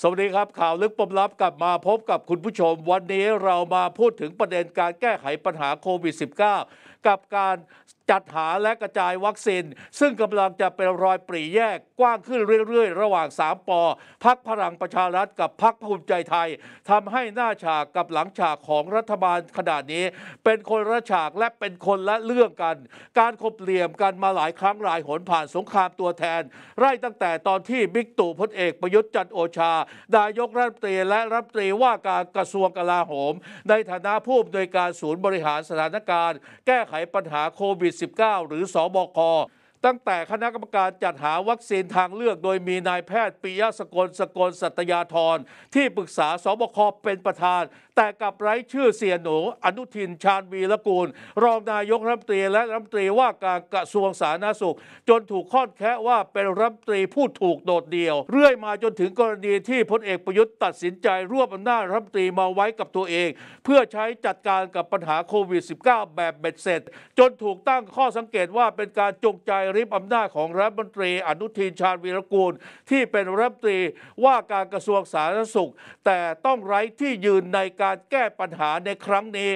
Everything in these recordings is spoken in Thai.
สวัสดีครับข่าวลึกปมลับกลับมาพบกับคุณผู้ชมวันนี้เรามาพูดถึงประเด็นการแก้ไขปัญหาโควิด -19 กับการจัดหาและกระจายวัคซีนซึ่งกำลังจะเป็นรอยปรีแยกกว้างขึ้นเรื่อย ๆ ระหว่าง3ปอพักพลังประชารัฐกับพักภูมิใจไทยทำให้หน้าฉากกับหลังฉากของรัฐบาลขนาดนี้ เป็นคนละฉากและเป็นคนละเรื่องกัน การคบเหลี่ยมกันมาหลายครั้งหลายหนผ่านสงครามตัวแทนไร่ตั้งแต่ตอนที่บิ๊กตู่พลเอกประยุทธ์จันโอชานายกรัฐมนตรีและรัฐมนตรีว่าการกระทรวงกลาโหมในฐานะผู้อำนวยการศูนย์บริหารสถานการณ์แก้ไขไขปัญหาโควิด -19 หรือสอบคตั้งแต่คณะกรรมการจัดหาวัคซีนทางเลือกโดยมีนายแพทย์ปิยะสกลสกลสัตยาธร ที่ปรึกษาสบคเป็นประธาน แต่กับไร้ชื่อเสียหนูอนุทินชาญวีรกูล รองนายกรัฐมนตรีและรัฐมนตรีว่าการกระทรวงสาธารณสุข จนถูกข้อแคะว่าเป็นรัฐมนตรีผู้ถูกโดดเดี่ยว เรื่อยมาจนถึงกรณีที่พลเอกประยุทธ์ตัดสินใจรวบอำนาจรัฐมนตรีมาไว้กับตัวเองเพื่อใช้จัดการกับปัญหาโควิด -19 แบบเบ็ดเสร็จ จนถูกตั้งข้อสังเกตว่าเป็นการจงใจริบอำนาจของรัฐมนตรีอนุทินชาญวีรกูลที่เป็นรัฐมนตรีว่าการกระทรวงสาธารณสุข แต่ต้องไร้ที่ยืนในการแก้ปัญหาในครั้งนี้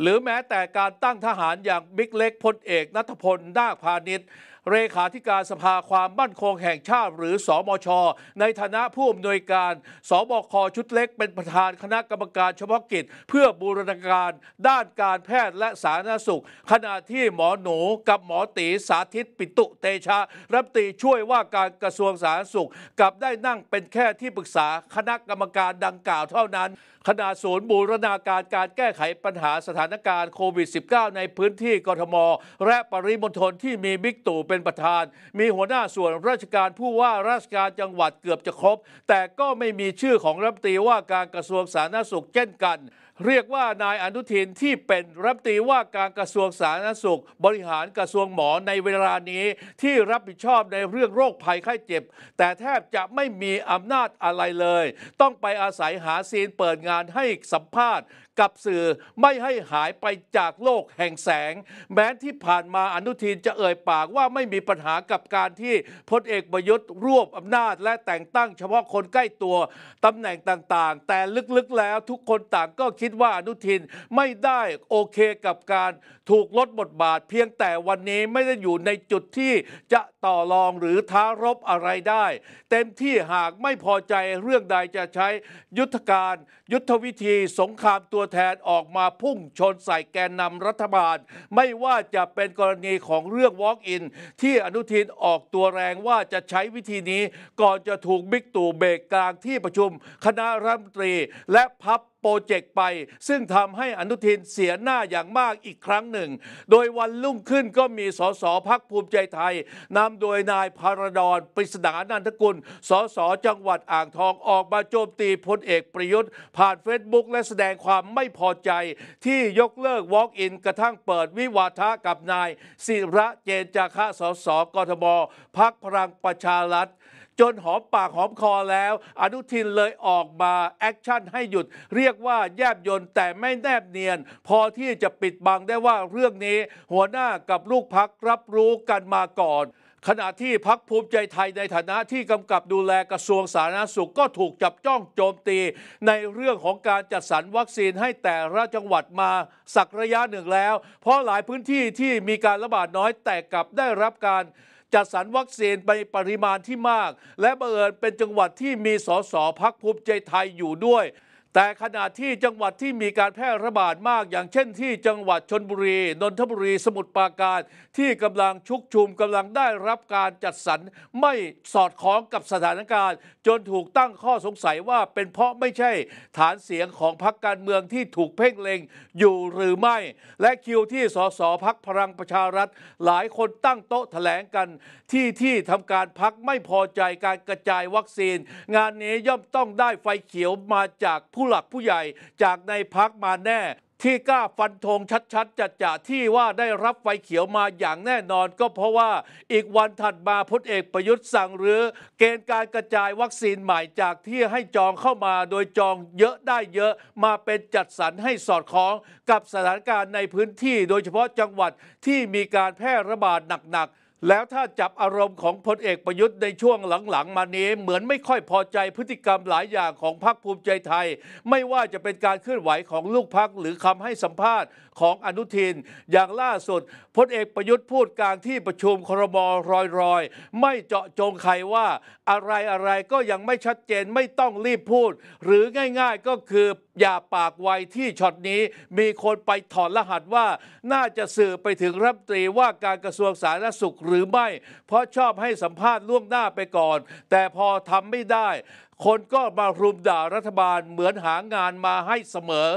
หรือแม้แต่การตั้งทหารอย่างบิ๊กเล็ก พลเอกนัทพลนาคพาณิชย์เลขาธิการสภาความมั่นคงแห่งชาติหรือสอมช ในฐานะผู้อำนวยการ สบคชุดเล็กเป็นประธานคณะกรรมการเฉพาะกิจ เพื่อบูรณาการด้านการแพทย์และสาธารณสุข ขณะที่หมอหนูกับหมอตี สาธิตปิตุเตชะ รับตีช่วยว่าการกระทรวงสาธารณสุขกับได้นั่งเป็นแค่ที่ปรึกษาคณะกรรมการดังกล่าวเท่านั้นขณะศูนย์บูรณาการการแก้ไขปัญหาสถานการณ์โควิด -19 ในพื้นที่กทม และปริมณฑลที่มีบิ๊กตู่เป็นประธาน มีหัวหน้าส่วนราชการผู้ว่าราชการจังหวัดเกือบจะครบ แต่ก็ไม่มีชื่อของรัฐมนตรีว่าการกระทรวงสาธารณสุขเช่นกันเรียกว่านายอนุทินที่เป็นรัฐมนตรีว่าการกระทรวงสาธารณสุขบริหารกระทรวงหมอในเวลานี้ที่รับผิดชอบในเรื่องโรคภัยไข้เจ็บ แต่แทบจะไม่มีอำนาจอะไรเลย ต้องไปอาศัยหาซีนเปิดงานให้สัมภาษณ์กับสื่อไม่ให้หายไปจากโลกแห่งแสง แม้ที่ผ่านมาอนุทินจะเอ่ยปากว่าไม่มีปัญหากับการที่พลเอกประยุทธ์รวบอำนาจและแต่งตั้งเฉพาะคนใกล้ตัวตำแหน่งต่างๆ แต่ลึกๆ แล้วทุกคนต่างก็คิดว่าอนุทินไม่ได้โอเคกับการ ถูกลดบทบาทเพียงแต่วันนี้ไม่ได้อยู่ในจุดที่จะต่อรองหรือท้ารบอะไรได้ เต็มที่หากไม่พอใจเรื่องใดจะใช้ยุทธการ ยุทธวิธีสงครามตัวแทนออกมาพุ่งชนใส่แกนนำรัฐบาล ไม่ว่าจะเป็นกรณีของเรื่อง Walk-in ที่อนุทินออกตัวแรงว่าจะใช้วิธีนี้ก่อนจะถูกบิ๊กตู่เบรกกลางที่ประชุม คณะรัฐมนตรี และพับโปรเจกต์ไป ซึ่งทำให้อนุทินเสียหน้าอย่างมากอีกครั้งหนึ่ง โดยวันรุ่งขึ้นก็มีสสพักภูมิใจไทยนำโดยนายพารดอนปริศนานันทกุลสสจังหวัดอ่างทองออกมาโจมตีพลเอกประยุทธ์ ผ่านเฟซบุ๊กและแสดงความไม่พอใจ ที่ยกเลิกวอล์กอินกระทั่งเปิดวิวาทะกับนายศิระเจนจาคะสสกทมพักพลังประชารัฐจนหอมปากหอมคอแล้ว อนุทินเลยออกมา แอคชั่นให้หยุด เรียกว่าแยบยนแต่ไม่แนบเนียน พอที่จะปิดบังได้ว่าเรื่องนี้ หัวหน้ากับลูกพักรับรู้กันมาก่อน ขณะที่พักภูมิใจไทยในฐานะที่กำกับดูแลกระทรวงสาธารณสุขก็ถูกจับจ้องโจมตี ในเรื่องของการจัดสรรวัคซีนให้แต่ละจังหวัดมา สักระยะหนึ่งแล้ว เพราะหลายพื้นที่ที่มีการระบาดน้อยแต่กลับได้รับการจัดสรรวัคซีนไปปริมาณที่มาก และบังเอิญเป็นจังหวัดที่มีสสพักภูมิใจไทยอยู่ด้วยแต่ขณะที่จังหวัดที่มีการแพร่ระบาดมาก อย่างเช่นที่จังหวัดชนบุรีนนทบุรีสมุทรปราการ ที่กำลังชุกชุมกำลังได้รับการจัดสรรไม่สอดคล้องกับสถานการณ์ จนถูกตั้งข้อสงสัยว่าเป็นเพราะไม่ใช่ ฐานเสียงของพรรคการเมืองที่ถูกเพ่งเล็งอยู่หรือไม่ และคิวที่สสพักพลังประชารัฐ หลายคนตั้งโต๊ะแถลงกัน ที่ที่ทำการพักไม่พอใจการกระจายวัคซีน งานนี้ย่อมต้องได้ไฟเขียวมาจากผู้ผู้หลักผู้ใหญ่จากในพักมาแน่ ที่กล้าฟันธงชัดๆจัดจ่าที่ว่าได้รับไฟเขียวมาอย่างแน่นอน ก็เพราะว่าอีกวันถัดมาพลเอกประยุทธ์สั่งหรือเกณฑ์การกระจายวัคซีนใหม่จากที่ให้จองเข้ามาโดยจองเยอะได้เยอะมาเป็นจัดสรรให้สอดคล้อง กับสถานการณ์ในพื้นที่โดยเฉพาะจังหวัดที่มีการแพร่ระบาดหนักๆแล้วถ้าจับอารมณ์ของพลเอกประยุทธ์ในช่วงหลังๆ มานี้ เหมือนไม่ค่อยพอใจพฤติกรรมหลายอย่างของพรรคภูมิใจไทย ไม่ว่าจะเป็นการเคลื่อนไหวของลูกพักหรือคำให้สัมภาษณ์ของอนุทินอย่างล่าสุดพลเอกประยุทธ์พูดกลางที่ประชุมครมรอยๆ ไม่เจาะจงใครว่า อะไรอะไรก็ยังไม่ชัดเจนไม่ต้องรีบพูด หรือง่ายๆก็คืออย่าปากไวที่ช็อตนี้มีคนไปถอดรหัสว่าน่าจะสื่อไปถึงรัฐมนตรีว่าการกระทรวงสาธารณสุขหรือไม่ เพราะชอบให้สัมภาษณ์ล่วงหน้าไปก่อน แต่พอทำไม่ได้ คนก็มารุมด่ารัฐบาลเหมือนหางานมาให้เสมอ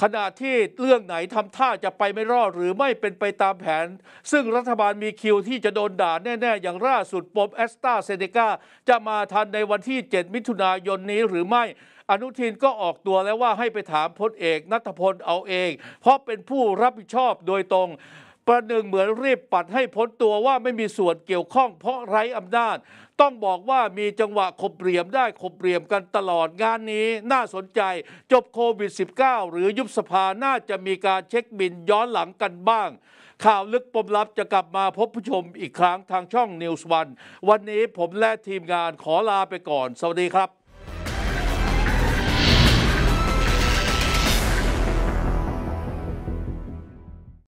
ขณะที่เรื่องไหนทำท่าจะไปไม่รอดหรือไม่เป็นไปตามแผน ซึ่งรัฐบาลมีคิวที่จะโดนด่าแน่ ๆอย่างล่าสุดปมแอสตาเซเนกาจะมาทันในวันที่ 7 มิถุนายนนี้หรือไม่ อนุทินก็ออกตัวแล้วว่าให้ไปถามพลเอกนัทพลเอาเอง เพราะเป็นผู้รับผิดชอบโดยตรงประหนึ่งเหมือนรีบปัดให้พ้นตัวว่าไม่มีส่วนเกี่ยวข้องเพราะไร้อำนาจ ต้องบอกว่ามีจังหวะขบเรียมได้ขบเรียมกันตลอดงานนี้น่าสนใจจบโควิด -19 หรือยุบสภาน่าจะมีการเช็คบินย้อนหลังกันบ้าง ข่าวลึกปมลับจะกลับมาพบผู้ชมอีกครั้งทางช่อง News วันวันนี้ผมและทีมงานขอลาไปก่อน สวัสดีครับ